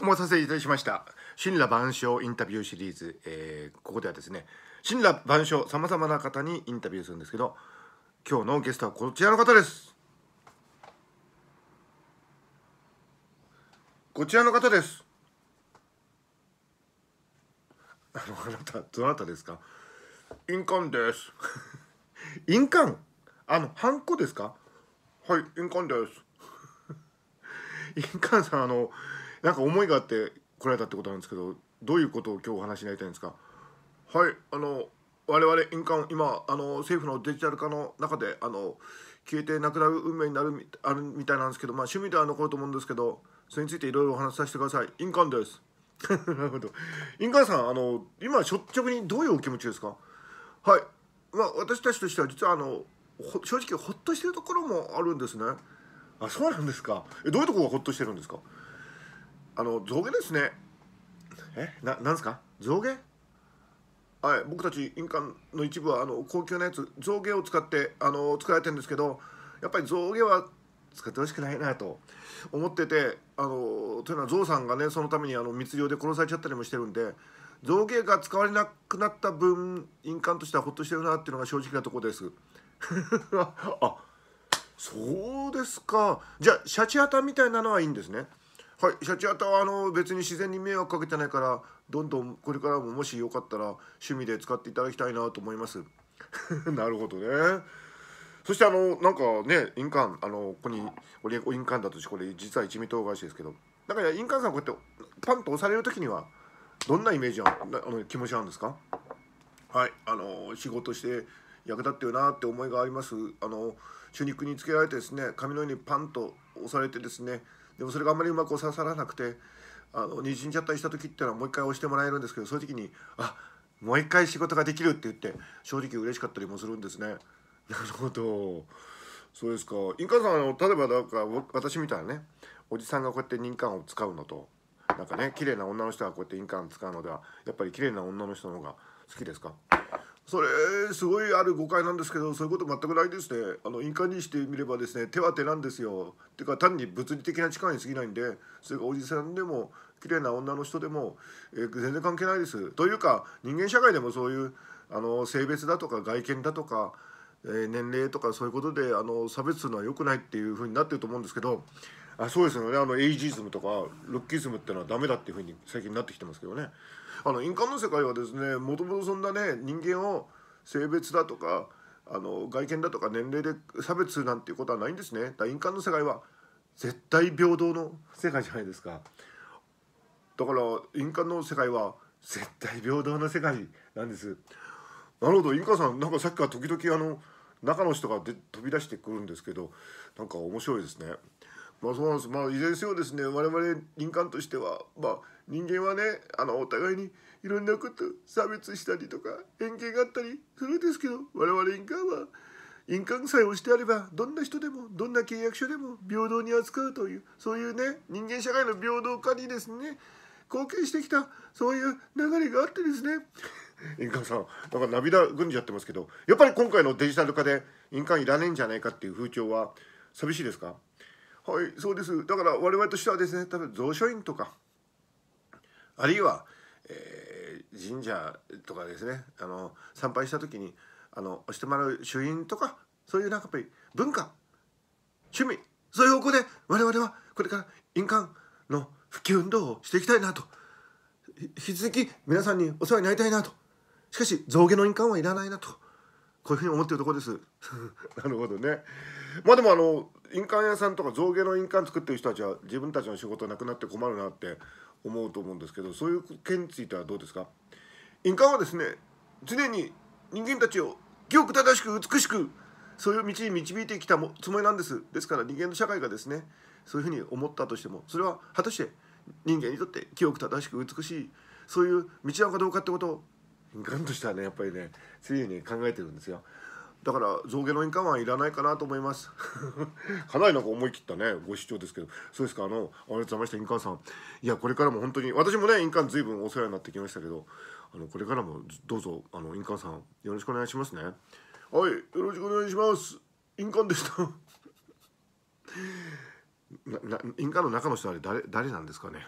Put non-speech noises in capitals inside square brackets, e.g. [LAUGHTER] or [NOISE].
お待たせいたしました神羅万象インタビューシリーズ、えー、ここではですね神羅万象さまざまな方にインタビューするんですけど今日のゲストはこちらの方ですこちらの方ですあのあなたどなたですか印鑑です [LAUGHS] 印鑑あのハンコですかはい印鑑です [LAUGHS] 印鑑さんあのなんか思いがあって来られたってことなんですけどどういうことを今日お話しになりたいんですかはいあの我々印鑑今あの政府のデジタル化の中であの消えてなくなる運命になるあるみたいなんですけど、まあ、趣味では残ると思うんですけどそれについていろいろお話しさせてください印鑑です [LAUGHS] なるほど印鑑さんあの今率直にどういうお気持ちですかはいまあ、私たちとしては実はあの正直ほっとしてるところもあるんですねあそうなんですかえどういうところがほっとしてるんですかあの象牙ですねえななんですか象牙はい僕たち印鑑の一部はあの高級なやつ象牙を使ってあの作られてるんですけどやっぱり象牙は使ってほしくないなと思っててあのというのは象さんがねそのためにあの密漁で殺されちゃったりもしてるんで造形が使われなくなった分印鑑としてはほっとしてるなっていうのが正直なとこです [LAUGHS] あそうですかじゃあシャチハタみたいなのはいいんですねはいシャチハタはあの別に自然に迷惑かけてないからどんどんこれからももしよかったら趣味で使っていただきたいなと思います [LAUGHS] なるほどねそしてあのなんかね印鑑あのここに印鑑だとしてこれ実は一味唐辛子ですけどだから印鑑さんこうやってパンと押される時にはどんなイメージあの気持ちなんですかはいあの仕事して役立ってるなって思いがありますあの手肉につけられてですね髪の上にパンと押されてですねでもそれがあんまりうまく刺さらなくてあのにじんじゃったりした時っていうのはもう一回押してもらえるんですけどそういう時にあもう一回仕事ができるって言って正直嬉しかったりもするんですね。[LAUGHS] なるほどそうですか印鑑さんあの例えばなんか私みたいなねおじさんがこうやって印鑑を使うのとなんかね綺麗な女の人がこうやって印鑑使うのではやっぱり綺麗な女の人の方が好きですかそれすごいある誤解なんですけどそういうこと全くないですねあの印鑑にしてみればですね手は手なんですよっていうか単に物理的な力に過ぎないんでそれがおじさんでも綺麗な女の人でも、えー、全然関係ないですというか人間社会でもそういうあの性別だとか外見だとか、えー、年齢とかそういうことであの差別するのは良くないっていうふうになってると思うんですけどあそうですよねあのエイジズムとかルッキズムってのはダメだっていうふうに最近なってきてますけどねあの印鑑の世界はですねもともとそんなね人間を性別だとかあの外見だとか年齢で差別なんていうことはないんですねだから印鑑の世界は絶対平等の世界じゃないですかだから印鑑の世界は絶対平等な世界なんですなるほど印鑑さんなんかさっきから時々あの中の人がで飛び出してくるんですけどなんか面白いですね。まあ、そうなんです、まあ、いずれにせよですね我々林間としては、まあ、人間はねあのお互いにいろんなこと差別したりとか偏見があったりするんですけど我々林間は印鑑さえ押してあればどんな人でもどんな契約書でも平等に扱うというそういうね人間社会の平等化にですね貢献してきたそういう流れがあってですね印鑑さんなんか涙ぐんじゃってますけどやっぱり今回のデジタル化で印鑑いらねえんじゃないかっていう風潮は寂しいですかはいそうですだから我々としてはですね例えば蔵書院とかあるいは、えー、神社とかですねあの参拝した時にあの押してもらう朱印とかそういうなんかやっぱり文化趣味そういう方向で我々はこれから印鑑の普及運動をしていきたいなと引き続き皆さんにお世話になりたいなとしかし象牙の印鑑はいらないなと。こういうふうに思ってるとこです [LAUGHS] なるほどねまあでもあの印鑑屋さんとか造形の印鑑作ってる人たちは自分たちの仕事なくなって困るなって思うと思うんですけどそういう件についてはどうですか印鑑はですね常に人間たちを清く正しく美しくそういう道に導いてきたつもりなんですですから人間の社会がですねそういうふうに思ったとしてもそれは果たして人間にとって清く正しく美しいそういう道なのかどうかってことをがんとしたねやっぱりねそいに考えてるんですよだから増減の印鑑はいらないかなと思います [LAUGHS] かなりなんか思い切ったねご主張ですけどそうですかあのありがとうございました印鑑さんいやこれからも本当に私もね印鑑随分お世話になってきましたけどあのこれからもどうぞあの印鑑さんよろしくお願いしますねはいよろしくお願いします印鑑でした [LAUGHS] 印鑑の中の人は誰誰なんですかね